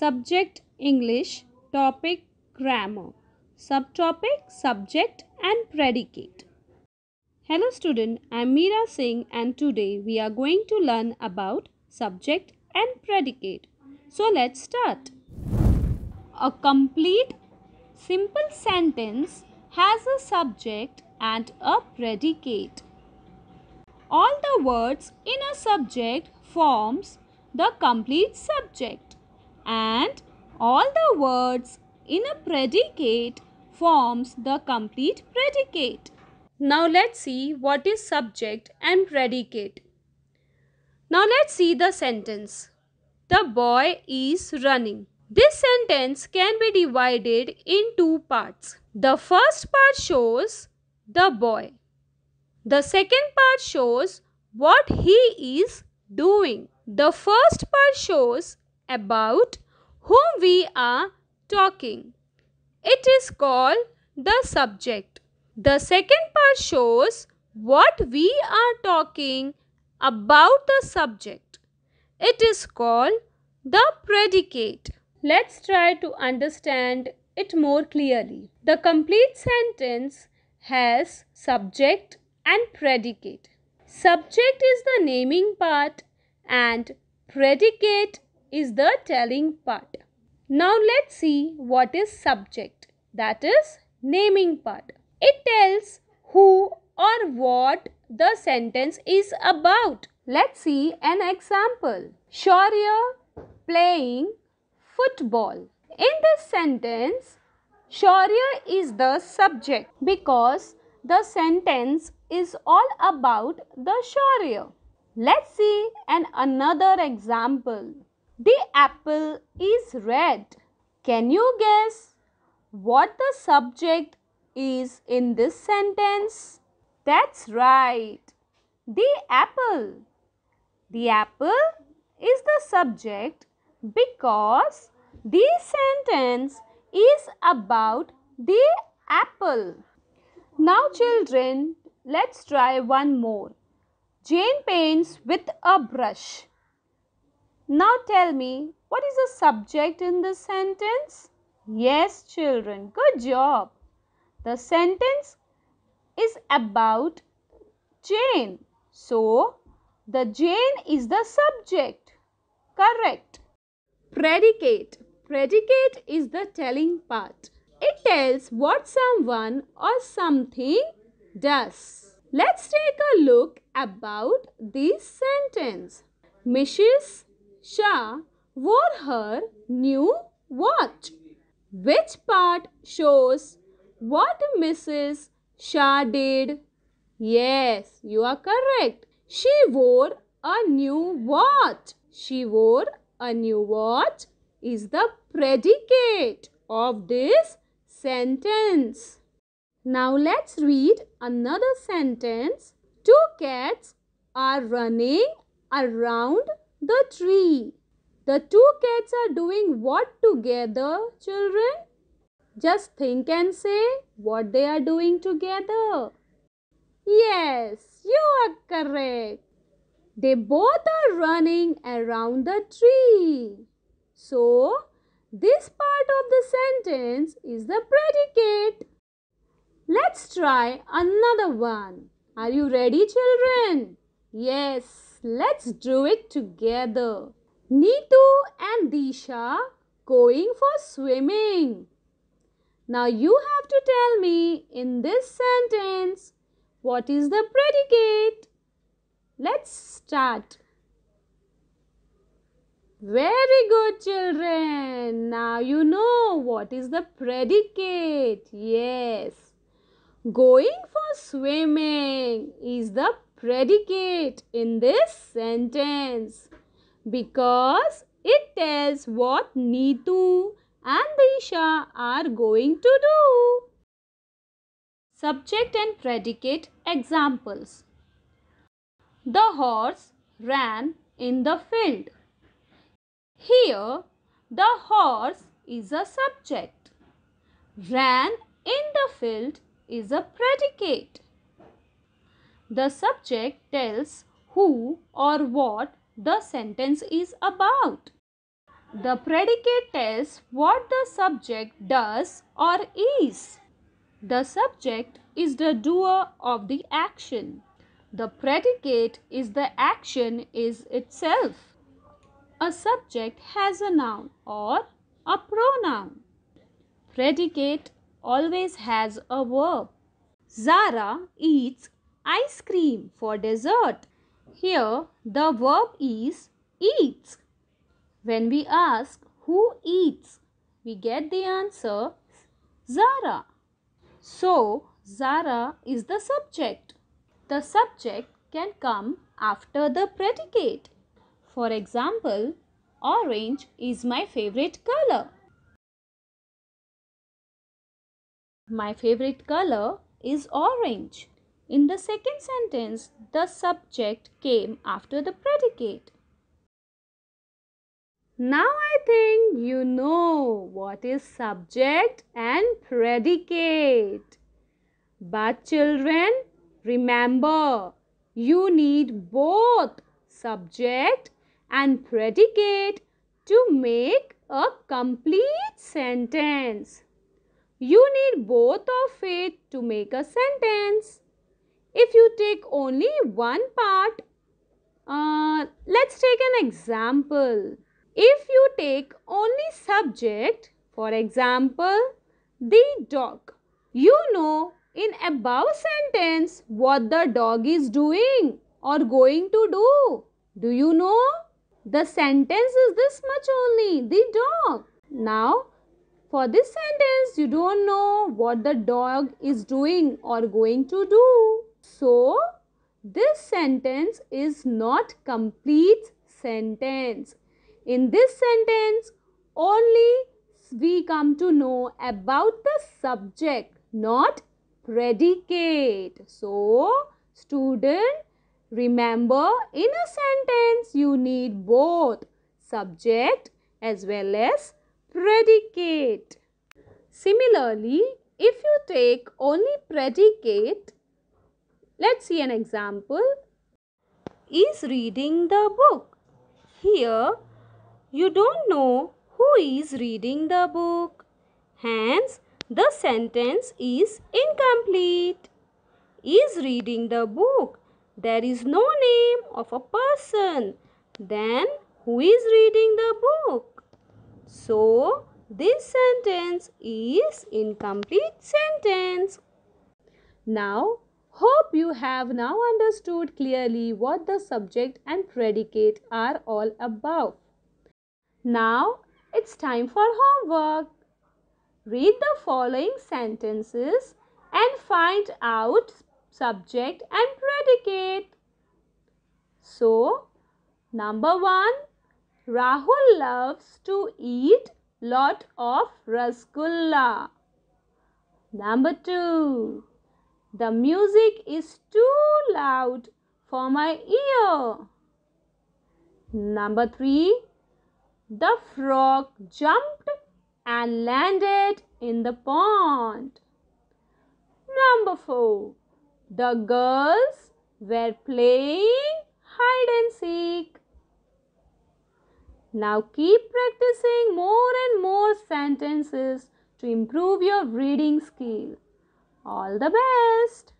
subject English, topic grammar, subtopic subject and predicate. Hello student, I'm Meera Singh and today we are going to learn about subject and predicate. So let's start. A complete simple sentence has a subject and a predicate. All the words in a subject forms the complete subject and all the words in a predicate forms the complete predicate. Now let's see what is subject and predicate. Now let's see the sentence. The boy is running. This sentence can be divided in two parts. The first part shows the boy. The second part shows what he is doing. The first part shows about whom we are talking. It is called the subject. The second part shows what we are talking about the subject. It is called the predicate. Let's try to understand it more clearly. The complete sentence has subject and predicate. Subject is the naming part and predicate is the telling part. Now let's see what is subject that is naming part. It tells who or what the sentence is about. Let's see an example. Shorya playing football. In this sentence, Shorya is the subject because the sentence is all about the Shorya. Let's see an another example. The apple is red. Can you guess what the subject is in this sentence? That's right. The apple. The apple is the subject because the sentence is about the apple. Now children, let's try one more. Jane paints with a brush. Now tell me, what is the subject in this sentence? Yes, children, good job. The sentence is about Jane. So, the Jane is the subject. Correct. Predicate. Predicate is the telling part. It tells what someone or something does. Let's take a look about this sentence. Mrs. Shah wore her new watch. Which part shows what Mrs. Shah did? Yes, you are correct. She wore a new watch. She wore a new watch is the predicate of this sentence. Now let's read another sentence. Two cats are running around the tree. The two cats are doing what together, children? Just think and say what they are doing together. Yes, you are correct. They both are running around the tree. So, this part of the sentence is the predicate. Let's try another one. Are you ready, children? Yes. Let's do it together. Neetu and Disha going for swimming. Now you have to tell me in this sentence, what is the predicate? Let's start. Very good children. Now you know what is the predicate. Yes. Going for swimming is the predicate in this sentence because it tells what Neetu and Isha are going to do. Subject and predicate examples. The horse ran in the field. Here, the horse is a subject. Ran in the field is a predicate. The subject tells who or what the sentence is about. The predicate tells what the subject does or is. The subject is the doer of the action. The predicate is the action is itself. A subject has a noun or a pronoun. Predicate always has a verb. Zara eats ice cream for dessert. Here the verb is eats. When we ask who eats, we get the answer Zara. So Zara is the subject. The subject can come after the predicate. For example, orange is my favorite color. My favorite color is orange. In the second sentence, the subject came after the predicate. Now I think you know what is subject and predicate. But children, remember you need both subject and predicate to make a complete sentence. You need both of it to make a sentence. If you take only one part, uh, let's take an example. If you take only subject, for example, the dog, you know in above sentence what the dog is doing or going to do. Do you know? The sentence is this much only, the dog. Now, for this sentence, you don't know what the dog is doing or going to do. So, this sentence is not complete sentence. In this sentence, only we come to know about the subject, not predicate. So, student, remember in a sentence you need both subject as well as predicate. Similarly, if you take only predicate, Let's see an example. Is reading the book. Here, you don't know who is reading the book. Hence, the sentence is incomplete. Is reading the book. There is no name of a person. Then, who is reading the book? So, this sentence is incomplete sentence. Now, Hope you have now understood clearly what the subject and predicate are all about. Now it's time for homework. Read the following sentences and find out subject and predicate. So, number 1 Rahul loves to eat lot of rasgulla. Number 2 the music is too loud for my ear. Number three, the frog jumped and landed in the pond. Number four, the girls were playing hide and seek. Now keep practicing more and more sentences to improve your reading skill. All the best!